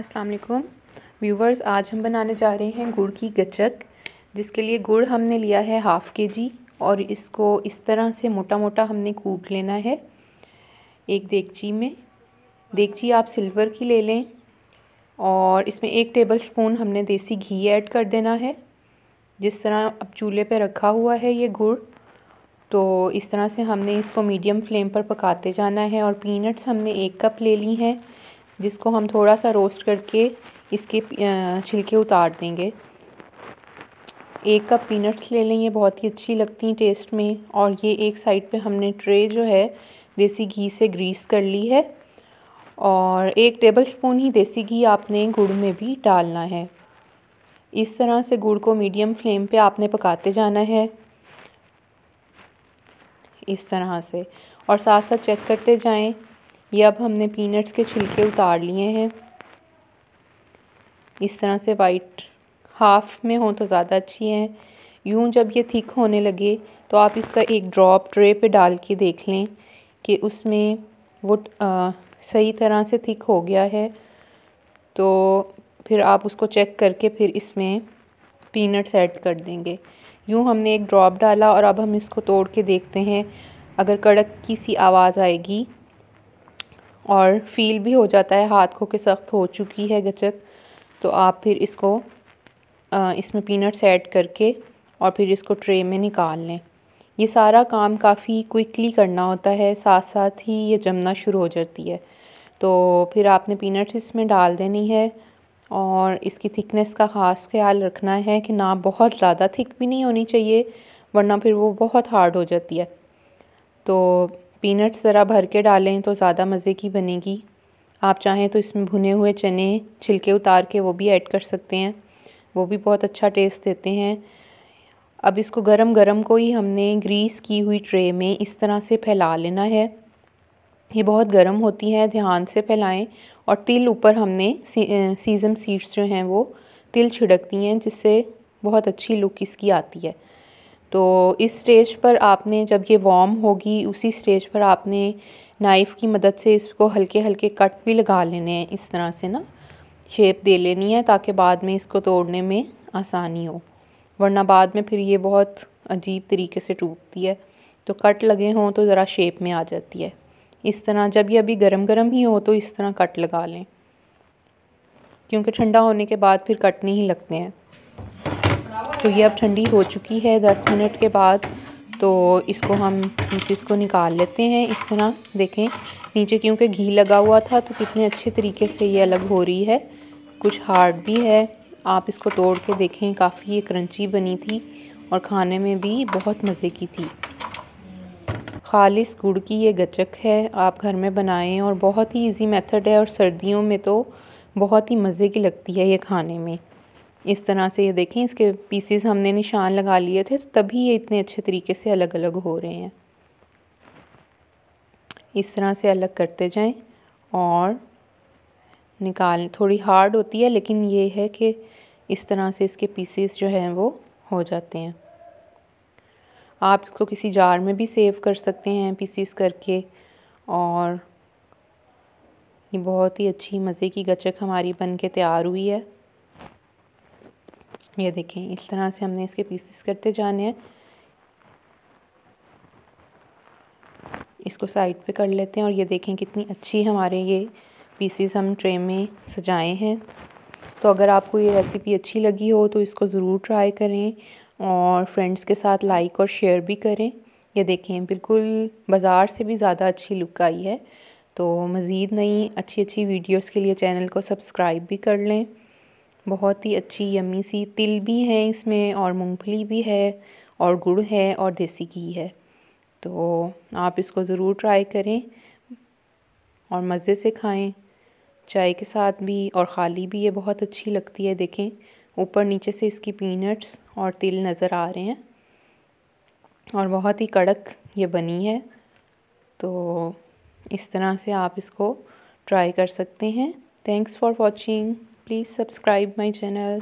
अस्सलाम वालेकुम व्यूवर्स आज हम बनाने जा रहे हैं गुड़ की गचक जिसके लिए गुड़ हमने लिया है हाफ़ के जी और इसको इस तरह से मोटा मोटा हमने कूट लेना है एक देगची में देगची आप सिल्वर की ले लें और इसमें एक टेबल स्पून हमने देसी घी ऐड कर देना है जिस तरह अब चूल्हे पर रखा हुआ है ये गुड़ तो इस तरह से हमने इसको मीडियम फ्लेम पर पकाते जाना है और पीनट्स हमने एक कप ले ली हैं जिसको हम थोड़ा सा रोस्ट करके इसके छिलके उतार देंगे एक कप पीनट्स ले लें ये बहुत ही अच्छी लगती हैं टेस्ट में और ये एक साइड पे हमने ट्रे जो है देसी घी से ग्रीस कर ली है और एक टेबल स्पून ही देसी घी आपने गुड़ में भी डालना है इस तरह से गुड़ को मीडियम फ्लेम पे आपने पकाते जाना है इस तरह से और साथ साथ चेक करते जाएं ये अब हमने पीनट्स के छिलके उतार लिए हैं इस तरह से वाइट हाफ़ में हो तो ज़्यादा अच्छी हैं यूं जब ये थिक होने लगे तो आप इसका एक ड्रॉप ट्रे पे डाल के देख लें कि उसमें वो आ, सही तरह से थिक हो गया है तो फिर आप उसको चेक करके फिर इसमें पीनट्स ऐड कर देंगे यूं हमने एक ड्रॉप डाला और अब हम इसको तोड़ के देखते हैं अगर कड़क की सी आवाज़ आएगी और फील भी हो जाता है हाथ को कि सख्त हो चुकी है गचक तो आप फिर इसको इसमें पीनट्स ऐड करके और फिर इसको ट्रे में निकाल लें ये सारा काम काफ़ी क्विकली करना होता है साथ साथ ही ये जमना शुरू हो जाती है तो फिर आपने पीनट्स इसमें डाल देनी है और इसकी थिकनेस का ख़ास ख्याल रखना है कि ना बहुत ज़्यादा थिक भी नहीं होनी चाहिए वरना फिर वो बहुत हार्ड हो जाती है तो पीनट्स ज़रा भर के डालें तो ज़्यादा मज़े की बनेगी आप चाहें तो इसमें भुने हुए चने छिलके उतार के वो भी ऐड कर सकते हैं वो भी बहुत अच्छा टेस्ट देते हैं अब इसको गरम गरम को ही हमने ग्रीस की हुई ट्रे में इस तरह से फैला लेना है ये बहुत गर्म होती है ध्यान से फैलाएं और तिल ऊपर हमने सी, सीज़म सीड्स जो हैं वो तिल छिड़कती हैं जिससे बहुत अच्छी लुक इसकी आती है तो इस स्टेज पर आपने जब ये वार्म होगी उसी स्टेज पर आपने नाइफ़ की मदद से इसको हल्के हल्के कट भी लगा लेने हैं इस तरह से ना शेप दे लेनी है ताकि बाद में इसको तोड़ने में आसानी हो वरना बाद में फिर ये बहुत अजीब तरीके से टूटती है तो कट लगे हों तो ज़रा शेप में आ जाती है इस तरह जब ये अभी गरम गरम ही हो तो इस तरह कट लगा लें क्योंकि ठंडा होने के बाद फिर कट नहीं लगते हैं तो ये अब ठंडी हो चुकी है दस मिनट के बाद तो इसको हम पीसीस को निकाल लेते हैं इस तरह देखें नीचे क्योंकि घी लगा हुआ था तो कितने अच्छे तरीके से ये अलग हो रही है कुछ हार्ड भी है आप इसको तोड़ के देखें काफ़ी ये क्रंची बनी थी और खाने में भी बहुत मज़े की थी खालिस गुड़ की ये गचक है आप घर में बनाएं और बहुत ही इजी मेथड है और सर्दियों में तो बहुत ही मज़े की लगती है ये खाने में इस तरह से ये देखें इसके पीसीस हमने निशान लगा लिए थे तभी ये इतने अच्छे तरीके से अलग अलग हो रहे हैं इस तरह से अलग करते जाएं और निकाल थोड़ी हार्ड होती है लेकिन ये है कि इस तरह से इसके पीसीस जो हैं वो हो जाते हैं आप इसको किसी जार में भी सेव कर सकते हैं पीसीस करके और ये बहुत ही अच्छी मज़े की गचक हमारी बन के तैयार हुई है ये देखें इस तरह से हमने इसके पीसेस करते जाने हैं इसको साइड पे कर लेते हैं और ये देखें कितनी अच्छी हमारे ये पीसेस हम ट्रे में सजाए हैं तो अगर आपको ये रेसिपी अच्छी लगी हो तो इसको ज़रूर ट्राई करें और फ्रेंड्स के साथ लाइक और शेयर भी करें ये देखें बिल्कुल बाज़ार से भी ज़्यादा अच्छी लुक आई है तो मज़ीद नई अच्छी अच्छी वीडियोस के लिए चैनल को सब्सक्राइब भी कर लें बहुत ही अच्छी यम्मी सी तिल भी है इसमें और मूंगफली भी है और गुड़ है और देसी घी है तो आप इसको ज़रूर ट्राई करें और मज़े से खाएं चाय के साथ भी और खाली भी ये बहुत अच्छी लगती है देखें ऊपर नीचे से इसकी पीनट्स और तिल नज़र आ रहे हैं और बहुत ही कड़क ये बनी है तो इस तरह से आप इसको ट्राई कर सकते हैं thanks for watching please subscribe my channel